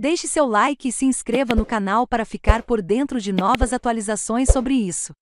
Deixe seu like e se inscreva no canal para ficar por dentro de novas atualizações sobre isso.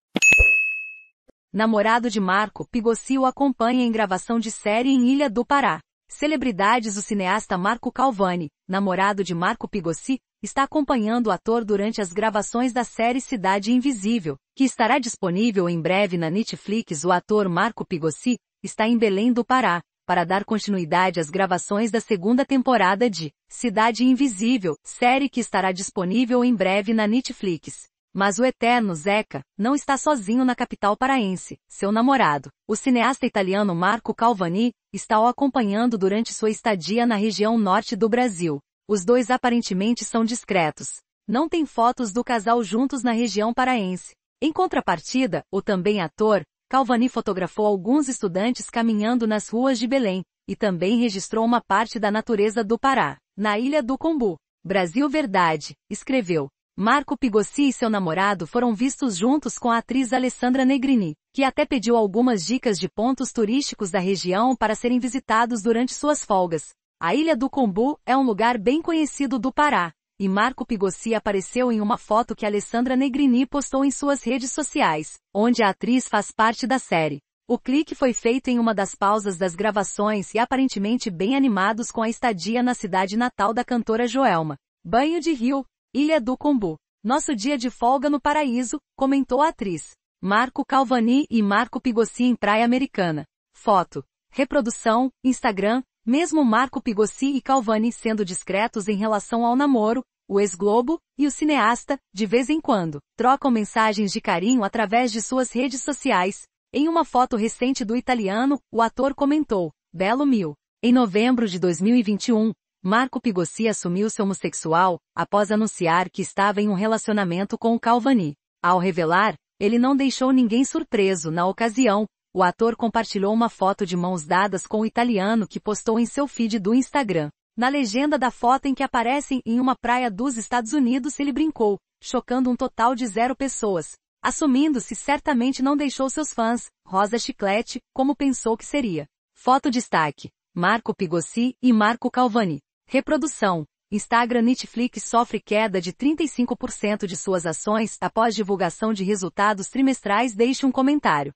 Namorado de Marco, Pigossi o acompanha em gravação de série em Ilha do Pará. Celebridades O cineasta Marco Calvani, namorado de Marco Pigossi, está acompanhando o ator durante as gravações da série Cidade Invisível, que estará disponível em breve na Netflix. O ator Marco Pigossi está em Belém do Pará, para dar continuidade às gravações da segunda temporada de Cidade Invisível, série que estará disponível em breve na Netflix. Mas o eterno Zeca não está sozinho na capital paraense. Seu namorado, o cineasta italiano Marco Calvani, está o acompanhando durante sua estadia na região norte do Brasil. Os dois aparentemente são discretos. Não tem fotos do casal juntos na região paraense. Em contrapartida, o também ator, Calvani fotografou alguns estudantes caminhando nas ruas de Belém, e também registrou uma parte da natureza do Pará, na Ilha do Combu. Brasil Verdade, escreveu. Marco Pigossi e seu namorado foram vistos juntos com a atriz Alessandra Negrini, que até pediu algumas dicas de pontos turísticos da região para serem visitados durante suas folgas. A Ilha do Combu é um lugar bem conhecido do Pará, e Marco Pigossi apareceu em uma foto que Alessandra Negrini postou em suas redes sociais, onde a atriz faz parte da série. O clique foi feito em uma das pausas das gravações e aparentemente bem animados com a estadia na cidade natal da cantora Joelma. Banho de Rio, Ilha do Combu. Nosso dia de folga no paraíso, comentou a atriz. Marco Calvani e Marco Pigossi em Praia Americana. Foto. Reprodução, Instagram, mesmo Marco Pigossi e Calvani sendo discretos em relação ao namoro, o ex-Globo e o cineasta, de vez em quando, trocam mensagens de carinho através de suas redes sociais. Em uma foto recente do italiano, o ator comentou, Belo Mil. Em novembro de 2021, Marco Pigossi assumiu-se homossexual, após anunciar que estava em um relacionamento com o Calvani. Ao revelar, ele não deixou ninguém surpreso na ocasião, o ator compartilhou uma foto de mãos dadas com o italiano que postou em seu feed do Instagram. Na legenda da foto em que aparecem em uma praia dos Estados Unidos ele brincou, chocando um total de zero pessoas, assumindo-se certamente não deixou seus fãs, Rosa Chiclete, como pensou que seria. Foto destaque. Marco Pigossi e Marco Calvani. Reprodução. Instagram Netflix sofre queda de 35% de suas ações após divulgação de resultados trimestrais deixe um comentário.